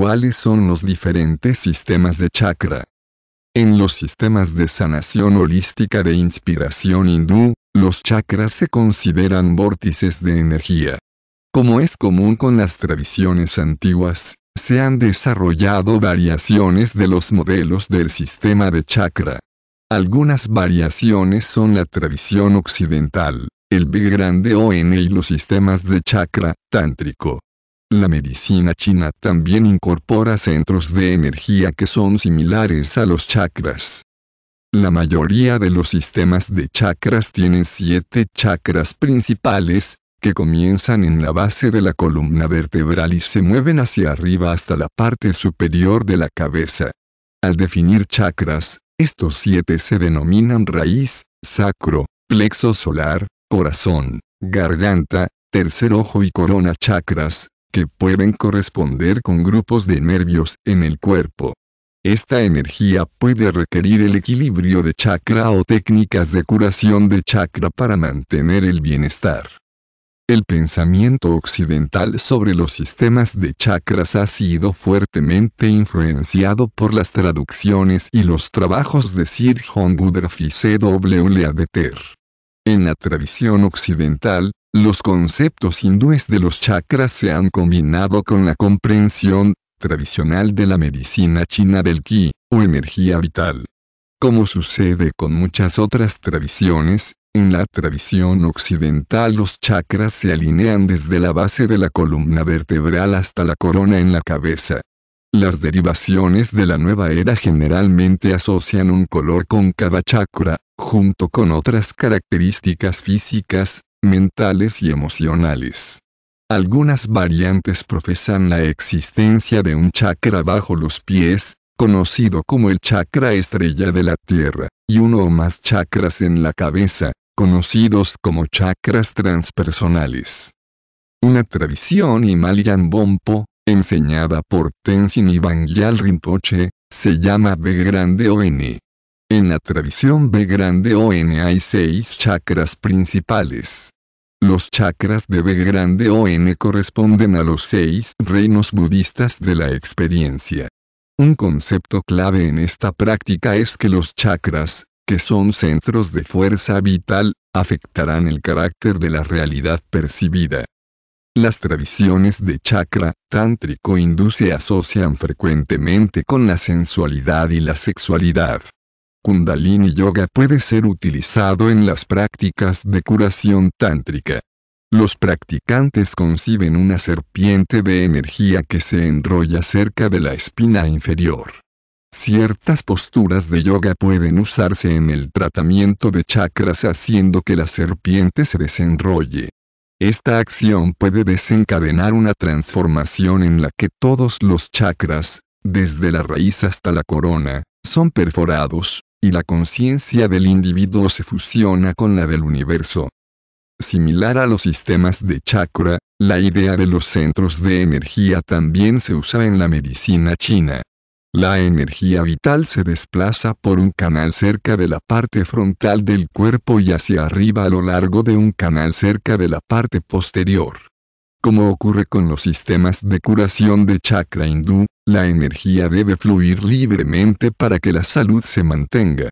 ¿Cuáles son los diferentes sistemas de chakra? En los sistemas de sanación holística de inspiración hindú, los chakras se consideran vórtices de energía. Como es común con las tradiciones antiguas, se han desarrollado variaciones de los modelos del sistema de chakra. Algunas variaciones son la tradición occidental, el B grande ON y los sistemas de chakra tántrico. La medicina china también incorpora centros de energía que son similares a los chakras. La mayoría de los sistemas de chakras tienen siete chakras principales, que comienzan en la base de la columna vertebral y se mueven hacia arriba hasta la parte superior de la cabeza. Al definir chakras, estos siete se denominan raíz, sacro, plexo solar, corazón, garganta, tercer ojo y corona chakras, que pueden corresponder con grupos de nervios en el cuerpo. Esta energía puede requerir el equilibrio de chakra o técnicas de curación de chakra para mantener el bienestar. El pensamiento occidental sobre los sistemas de chakras ha sido fuertemente influenciado por las traducciones y los trabajos de Sir John Woodruff y C. W. En la tradición occidental, los conceptos hindúes de los chakras se han combinado con la comprensión tradicional de la medicina china del ki, o energía vital. Como sucede con muchas otras tradiciones, en la tradición occidental los chakras se alinean desde la base de la columna vertebral hasta la corona en la cabeza. Las derivaciones de la nueva era generalmente asocian un color con cada chakra, junto con otras características físicas, mentales y emocionales. Algunas variantes profesan la existencia de un chakra bajo los pies, conocido como el chakra estrella de la Tierra, y uno o más chakras en la cabeza, conocidos como chakras transpersonales. Una tradición Himalayan Bompo, enseñada por Tenzin Yal Rinpoche, se llama B grande ON. En la tradición B grande ON hay seis chakras principales. Los chakras de B grande o N corresponden a los seis reinos budistas de la experiencia. Un concepto clave en esta práctica es que los chakras, que son centros de fuerza vital, afectarán el carácter de la realidad percibida. Las tradiciones de chakra tántrico hindú se asocian frecuentemente con la sensualidad y la sexualidad. Kundalini Yoga puede ser utilizado en las prácticas de curación tántrica. Los practicantes conciben una serpiente de energía que se enrolla cerca de la espina inferior. Ciertas posturas de yoga pueden usarse en el tratamiento de chakras haciendo que la serpiente se desenrolle. Esta acción puede desencadenar una transformación en la que todos los chakras, desde la raíz hasta la corona, son perforados, y la conciencia del individuo se fusiona con la del universo. Similar a los sistemas de chakra, la idea de los centros de energía también se usa en la medicina china. La energía vital se desplaza por un canal cerca de la parte frontal del cuerpo y hacia arriba a lo largo de un canal cerca de la parte posterior. Como ocurre con los sistemas de curación de chakra hindú, la energía debe fluir libremente para que la salud se mantenga.